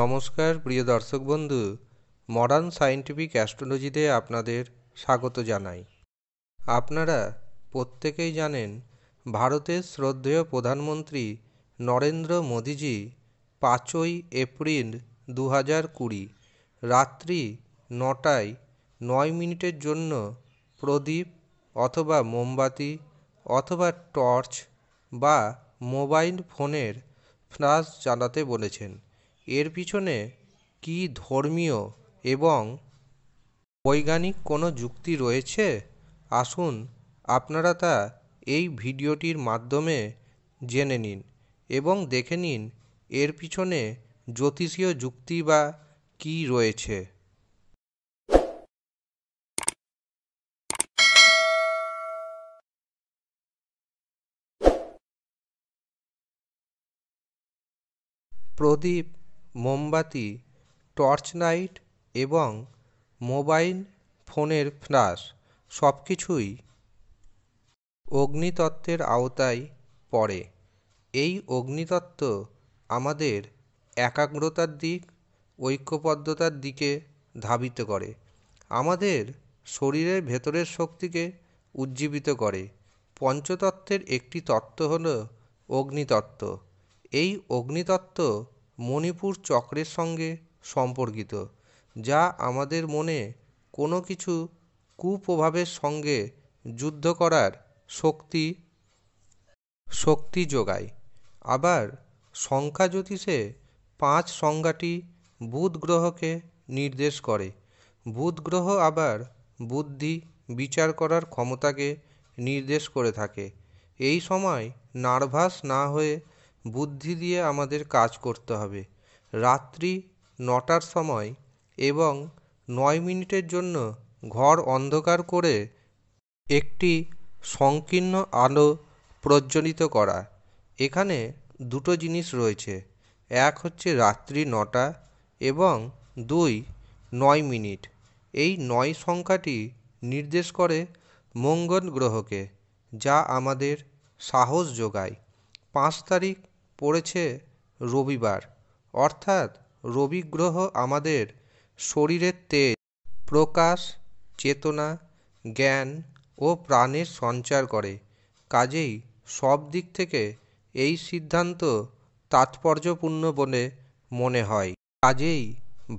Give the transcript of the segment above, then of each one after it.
নমস্কার প্রিয় দর্শক বন্ধু মডার্ন সায়েন্টিফিক অ্যাস্ট্রোলজিতে আপনাদের স্বাগত জানাই আপনারা প্রত্যেকেই জানেন ভারতের শ্রদ্ধেয় প্রধানমন্ত্রী নরেন্দ্র মোদীজি পাঁচই এপ্রিল দু হাজার কুড়ি রাত্রি নটায় নয় মিনিটের জন্য প্রদীপ অথবা মোমবাতি অথবা টর্চ বা মোবাইল ফোনের ফ্লাশ চালাতে বলেছেন এর পিছনে কি ধর্মীয় এবং বৈজ্ঞানিক কোনো যুক্তি রয়েছে আসুন আপনারা তা এই ভিডিওটির মাধ্যমে জেনে নিন এবং দেখে নিন এর পিছনে জ্যোতিষীয় যুক্তি বা কী রয়েছে প্রদীপ মোমবাতি টর্চ লাইট এবং মোবাইল ফোনের ফ্লাশ সব কিছুই অগ্নিতত্ত্বের আওতায় পড়ে এই অগ্নিতত্ত্ব আমাদের একাগ্রতার দিক ঐক্যবদ্ধতার দিকে ধাবিত করে আমাদের শরীরের ভেতরের শক্তিকে উজ্জীবিত করে পঞ্চতত্ত্বের একটি তত্ত্ব হল অগ্নিতত্ত্ব এই অগ্নিতত্ত্ব মণিপুর চক্রের সঙ্গে সম্পর্কিত যা আমাদের মনে কোনো কিছু কুপ্রভাবের সঙ্গে যুদ্ধ করার শক্তি শক্তি যোগায় আবার সংখ্যা জ্যোতিষে পাঁচ সংজ্ঞাটি বুধ গ্রহকে নির্দেশ করে বুধ গ্রহ আবার বুদ্ধি বিচার করার ক্ষমতাকে নির্দেশ করে থাকে এই সময় নার্ভাস না হয়ে বুদ্ধি দিয়ে আমাদের কাজ করতে হবে রাত্রি নটার সময় এবং নয় মিনিটের জন্য ঘর অন্ধকার করে একটি সংকীর্ণ আলো প্রজ্বলিত করা এখানে দুটো জিনিস রয়েছে এক হচ্ছে রাত্রি নটা এবং দুই নয় মিনিট এই নয় সংখ্যাটি নির্দেশ করে মঙ্গল গ্রহকে যা আমাদের সাহস যোগায় পাঁচ তারিখ পড়েছে রবিবার অর্থাৎ রবি গ্রহ আমাদের শরীরের তেজ প্রকাশ চেতনা জ্ঞান ও প্রাণের সঞ্চার করে কাজেই সব দিক থেকে এই সিদ্ধান্ত তাৎপর্যপূর্ণ বলে মনে হয় কাজেই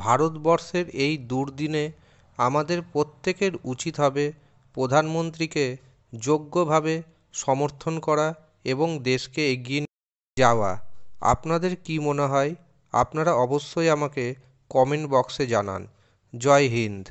ভারতবর্ষের এই দুর্দিনে আমাদের প্রত্যেকের উচিত হবে প্রধানমন্ত্রীকে যোগ্যভাবে সমর্থন করা এবং দেশকে এগিয়ে যাওয়া আপনাদের কী মনে হয় আপনারা অবশ্যই আমাকে কমেন্ট বক্সে জানান জয় হিন্দ